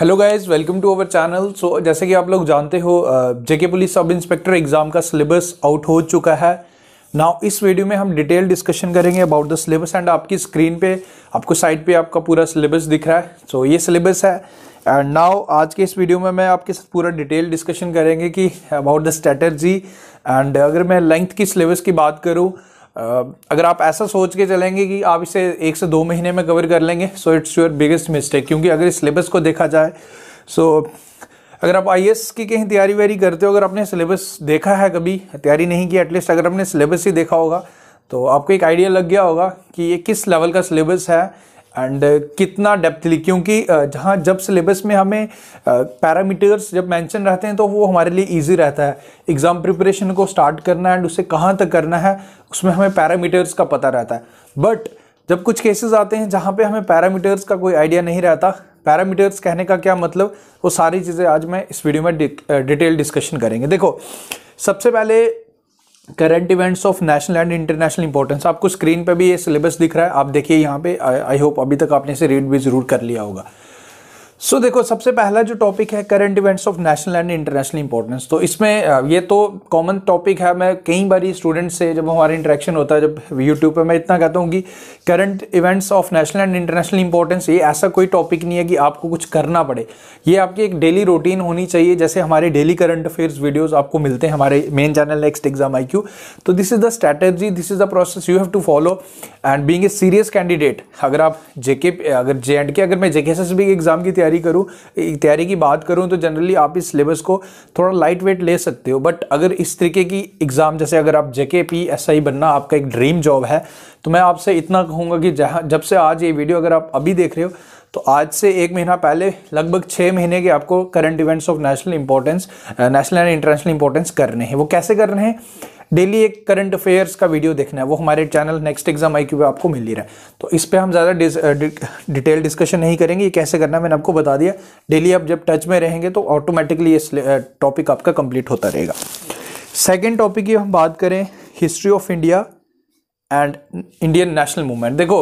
hello guys welcome to our channel so जैसे कि आप लोग जानते हो JK police sub inspector exam का सिलेबस आउट हो चुका है नाउ इस वीडियो में हम डिटेल डिस्कशन करेंगे अबाउट द सिलेबस एंड आपकी स्क्रीन पे आपको साइड पे आपका पूरा सिलेबस दिख रहा है सो so, ये सिलेबस है एंड नाउ आज के इस वीडियो में मैं आपके साथ पूरा डिटेल डिस्कशन करेंगे कि अबाउट द स्ट्रेटर्जी एंड अगर मैं लेंथ की सिलेबस की बात करूँ अगर आप ऐसा सोच के चलेंगे कि आप इसे एक से दो महीने में कवर कर लेंगे so it's your biggest mistake क्योंकि अगर इस सिलेबस को देखा जाए सो so, अगर आप आई की कहीं तैयारी व्यारी करते हो अगर आपने सिलेबस देखा है कभी तैयारी नहीं की एटलीस्ट अगर आपने सिलेबस ही देखा होगा तो आपको एक आइडिया लग गया होगा कि ये किस लेवल का सिलेबस है एंड uh, कितना डेप्थ ली क्योंकि uh, जहाँ जब सिलेबस में हमें पैरामीटर्स uh, जब मेंशन रहते हैं तो वो हमारे लिए इजी रहता है एग्ज़ाम प्रिपरेशन को स्टार्ट करना है एंड उसे कहाँ तक करना है उसमें हमें पैरामीटर्स का पता रहता है बट जब कुछ केसेस आते हैं जहाँ पे हमें पैरामीटर्स का कोई आइडिया नहीं रहता पैरामीटर्स कहने का क्या मतलब वो सारी चीज़ें आज मैं इस वीडियो में डिटेल डिस्कशन करेंगे देखो सबसे पहले current events of national and international importance आपको स्क्रीन पे भी ये सिलेबस दिख रहा है आप देखिए यहाँ पे आई होप अभी तक आपने इसे रीड भी जरूर कर लिया होगा सो so, देखो सबसे पहला जो टॉपिक है current events of national and international importance तो इसमें ये तो कॉमन टॉपिक है मैं कई बार स्टूडेंट से जब हमारा इंटरेक्शन होता है जब यूट्यूब पे मैं इतना कहता हूँ कि current events of national and international importance ये ऐसा कोई टॉपिक नहीं है कि आपको कुछ करना पड़े ये आपकी एक डेली रूटीन होनी चाहिए जैसे हमारे डेली करंट अफेयर्स वीडियोज़ आपको मिलते हैं हमारे मेन चैनल नेक्स्ट एग्जाम आई तो this is the strategy this is the process you have to follow and being a serious candidate अगर आप जेके अगर जे एंड के अगर मैं JK S S B exam की तैयारी तैयारी करूँ तैयारी की बात करूँ तो जनरली आप इस सिलेबस को थोड़ा लाइट वेट ले सकते हो बट अगर इस तरीके की एग्ज़ाम जैसे अगर आप जेके पी एस आई बनना आपका एक ड्रीम जॉब है तो मैं आपसे इतना कहूँगा कि जहाँ जब से आज ये वीडियो अगर आप अभी देख रहे हो तो आज से एक महीना पहले लगभग छः महीने के आपको current events of national importance national and international importance करने हैं वो कैसे करने हैं डेली एक करंट अफेयर्स का वीडियो देखना है वो हमारे चैनल नेक्स्ट एग्जाम आई पे आपको मिल ही रहा है तो इस पर हम ज़्यादा डिटेल डिस्कशन नहीं करेंगे ये कैसे करना है मैंने आपको बता दिया डेली आप जब टच में रहेंगे तो ऑटोमेटिकली ये टॉपिक आपका कंप्लीट होता रहेगा सेकेंड टॉपिक की हम बात करें history of India and Indian national movement देखो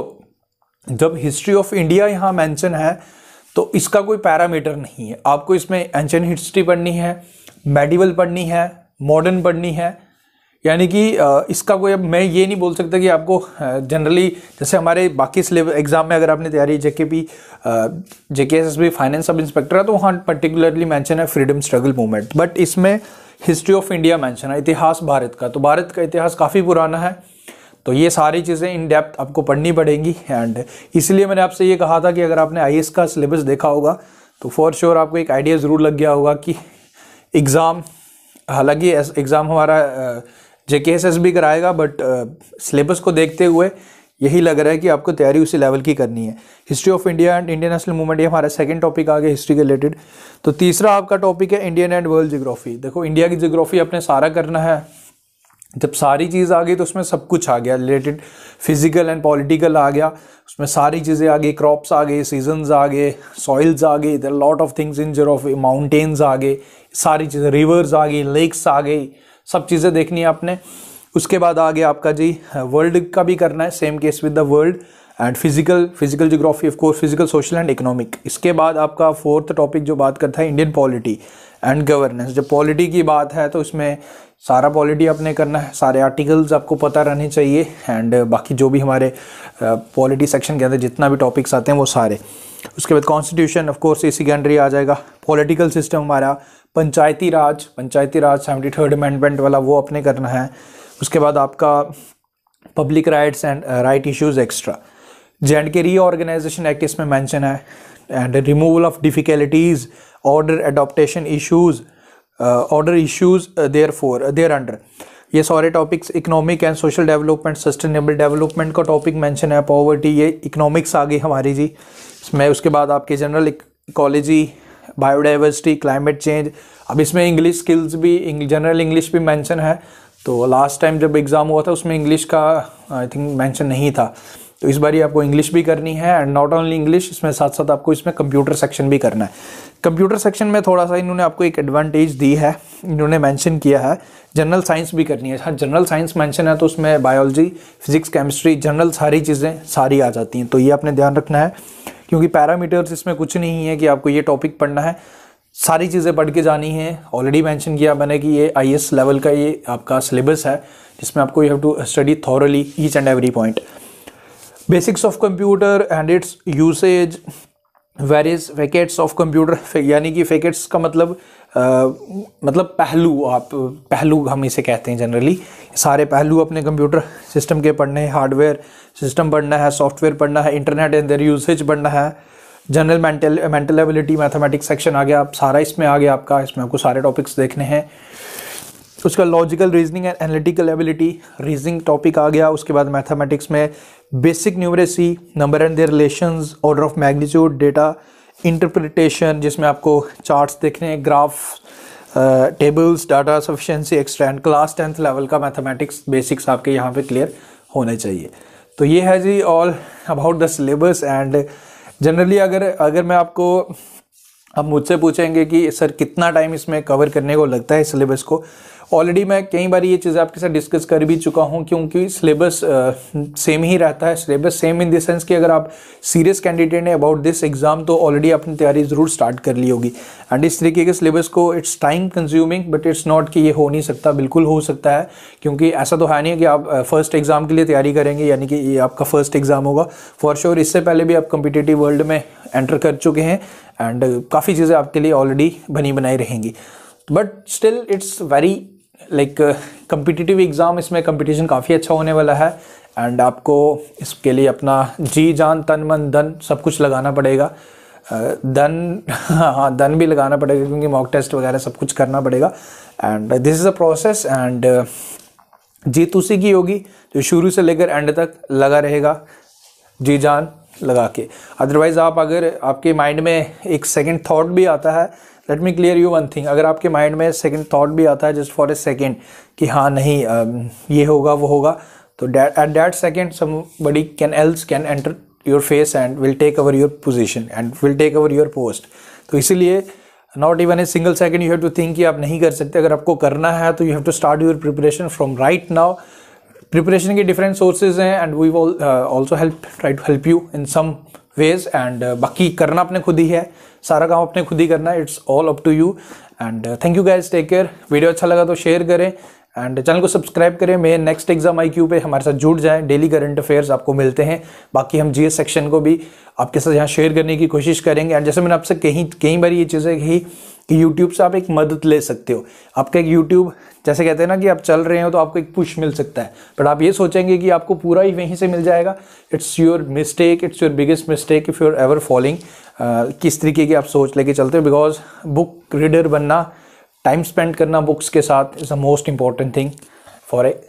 जब हिस्ट्री ऑफ इंडिया यहाँ मैंशन है तो इसका कोई पैरामीटर नहीं है आपको इसमें एंशन हिस्ट्री पढ़नी है मेडिवल पढ़नी है मॉडर्न पढ़नी है यानी कि इसका कोई अब मैं ये नहीं बोल सकता कि आपको जनरली जैसे हमारे बाकी सिलेबस एग्ज़ाम में अगर आपने तैयारी JK P JK S S B finance sub inspector है तो वहाँ पर्टिकुलरली मैंशन है फ्रीडम स्ट्रगल मूवमेंट बट इसमें हिस्ट्री ऑफ इंडिया मैंशन है इतिहास भारत का तो भारत का इतिहास काफ़ी पुराना है तो ये सारी चीज़ें इन डेप्थ आपको पढ़नी पड़ेंगी एंड इसलिए मैंने आपसे ये कहा था कि अगर आपने आई का सिलेबस देखा होगा तो फॉर श्योर आपको एक आइडिया ज़रूर लग गया होगा कि एग्ज़ाम हालांकि एग्ज़ाम हमारा जे के एस एस भी कराएगा बट सिलेबस uh, को देखते हुए यही लग रहा है कि आपको तैयारी उसी लेवल की करनी है history of India and Indian national movement ये हमारा सेकंड टॉपिक आ गया हिस्ट्री के रिलेटेड तो तीसरा आपका टॉपिक है इंडियन एंड वर्ल्ड जियोग्राफी देखो इंडिया की जियोग्राफी अपने सारा करना है जब सारी चीज़ आ गई तो उसमें सब कुछ आ गया रिलेटेड फिजिकल एंड पॉलिटिकल आ गया उसमें सारी चीज़ें आ गई क्रॉप्स आ गए सीजन्स आ गए सॉइल्स आ गए इधर lot of things in geography mountains आ गए सारी चीज़ें रिवर्स आ गई लेक्स आ गई सब चीज़ें देखनी है आपने उसके बाद आगे आपका जी वर्ल्ड का भी करना है same case with the world and physical physical geography of course physical social and economic इसके बाद आपका फोर्थ टॉपिक जो बात करता है इंडियन पॉलिटी एंड गवर्नेंस जब पॉलिटी की बात है तो उसमें सारा पॉलिटी आपने करना है सारे आर्टिकल्स आपको पता रहने चाहिए एंड बाकी जो भी हमारे पॉलिटी सेक्शन के अंदर जितना भी टॉपिक्स आते हैं वो सारे उसके बाद कॉन्स्टिट्यूशन ऑफ कोर्स ये सेकेंडरी आ जाएगा पॉलिटिकल सिस्टम हमारा Panchayati Raj Panchayati Raj seventy third amendment वाला वो अपने करना है उसके बाद आपका public rights and right issues extra J and K reorganisation act इसमें मैंशन है and removal of difficulties order adaptation issues order issues therefore there under ये सारे topics economic and social development sustainable development का topic mention है poverty ये economics आ गई हमारी जी इसमें उसके बाद आपके general ecology biodiversity climate change अब इसमें इंग्लिश स्किल्स भी जनरल इंग्लिश भी मैंशन है तो लास्ट टाइम जब एग्ज़ाम हुआ था उसमें इंग्लिश का आई थिंक मैंशन नहीं था तो इस बार ही आपको इंग्लिश भी करनी है एंड नॉट ओनली इंग्लिश इसमें साथ साथ आपको इसमें कंप्यूटर सेक्शन भी करना है कंप्यूटर सेक्शन में थोड़ा सा इन्होंने आपको एक एडवांटेज दी है इन्होंने मेंशन किया है जनरल साइंस भी करनी है हाँ जनरल साइंस मेंशन है तो उसमें बायोलॉजी फिजिक्स केमिस्ट्री जनरल सारी चीज़ें सारी आ जाती हैं तो ये आपने ध्यान रखना है क्योंकि पैरामीटर्स इसमें कुछ नहीं है कि आपको ये टॉपिक पढ़ना है सारी चीज़ें पढ़ के जानी है ऑलरेडी मैंशन किया मैंने कि ये आई लेवल का ये आपका सिलेबस है जिसमें आपको you have to study thoroughly each and every point basics of computer and its usage various facets of computer यानी कि फैकेट्स का मतलब आ, मतलब पहलू आप पहलू हम इसे कहते हैं जनरली सारे पहलू अपने कंप्यूटर सिस्टम के पढ़ने हैं हार्डवेयर सिस्टम पढ़ना है सॉफ्टवेयर पढ़ना है इंटरनेट एंड देर यूसेज पढ़ना है general mental mental ability mathematics section आ गया आप सारा इसमें आ गया आपका इसमें आपको सारे टॉपिक्स देखने हैं उसका logical reasoning and analytical ability reasoning topic आ गया उसके बाद मैथमेटिक्स में basic numeracy number and their relations order of magnitude data interpretation जिसमें आपको चार्ट्स देखने हैं graph tables data sufficiency extend class tenth level का मैथमेटिक्स बेसिक्स आपके यहाँ पे क्लियर होने चाहिए तो ये है जी all about the syllabus and generally अगर अगर मैं आपको अब मुझसे पूछेंगे कि सर कितना टाइम इसमें कवर करने को लगता है सिलेबस को ऑलरेडी मैं कई बार ये चीज़ें आपके साथ डिस्कस कर भी चुका हूँ क्योंकि सिलेबस सेम ही रहता है syllabus same in the sense कि अगर आप सीरियस कैंडिडेट हैं अबाउट दिस एग्ज़ाम तो ऑलरेडी अपनी तैयारी ज़रूर स्टार्ट कर ली होगी एंड इस तरीके के सिलेबस को it's time consuming but it's not कि ये हो नहीं सकता बिल्कुल हो सकता है क्योंकि ऐसा तो है नहीं कि आप फर्स्ट एग्ज़ाम के लिए तैयारी करेंगे यानी कि ये आपका फर्स्ट एग्ज़ाम होगा फॉर श्योर इससे पहले भी आप कम्पिटेटिव वर्ल्ड में एंटर कर चुके हैं एंड काफ़ी चीज़ें आपके लिए ऑलरेडी बनी बनाई रहेंगी but still it's very like competitive exam इसमें कंपटीशन काफ़ी अच्छा होने वाला है एंड आपको इसके लिए अपना जी जान तन मन धन सब कुछ लगाना पड़ेगा धन हाँ धन भी लगाना पड़ेगा क्योंकि मॉक टेस्ट वगैरह सब कुछ करना पड़ेगा and this is a process and जीत उसी की होगी जो शुरू से लेकर एंड तक लगा रहेगा जी जान लगा के अदरवाइज़ आप अगर आपके माइंड में एक सेकंड थॉट भी आता है let me clear you one thing अगर आपके माइंड में सेकंड थॉट भी आता है जस्ट फॉर ए सेकंड कि हाँ नहीं ये होगा वो होगा तो at that second somebody can else can enter your face and will take our your position and will take our your post तो इसीलिए not even a single second you have to think कि आप नहीं कर सकते अगर आपको करना है तो you have to start your preparation from right now preparation के डिफरेंट सोर्सेज हैं and we will also help try to help you in some ways and बाकी करना अपने खुद ही है सारा काम अपने खुद ही करना है it's all up to you and thank you guys take care video अच्छा लगा तो शेयर करें एंड चैनल को सब्सक्राइब करें मेरे नेक्स्ट एग्जाम आई क्यू पे हमारे साथ जुड़ जाएं डेली करंट अफेयर्स आपको मिलते हैं बाकी हम जीएस सेक्शन को भी आपके साथ यहाँ शेयर करने की कोशिश करेंगे एंड जैसे मैंने आपसे कहीं कई बार ये चीज़ें कही कि यूट्यूब से आप एक मदद ले सकते हो आपका एक यूट्यूब जैसे कहते हैं ना कि आप चल रहे हो तो आपको एक पुश मिल सकता है बट आप ये सोचेंगे कि आपको पूरा ही वहीं से मिल जाएगा it's your mistake it's your biggest mistake if you're ever following किस तरीके की आप सोच लेके चलते हो बिकॉज बुक रीडर बनना टाइम स्पेंड करना बुक्स के साथ is a most important thing for a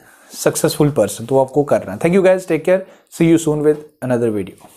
successful person तो आपको करना thank you guys take care see you soon with another video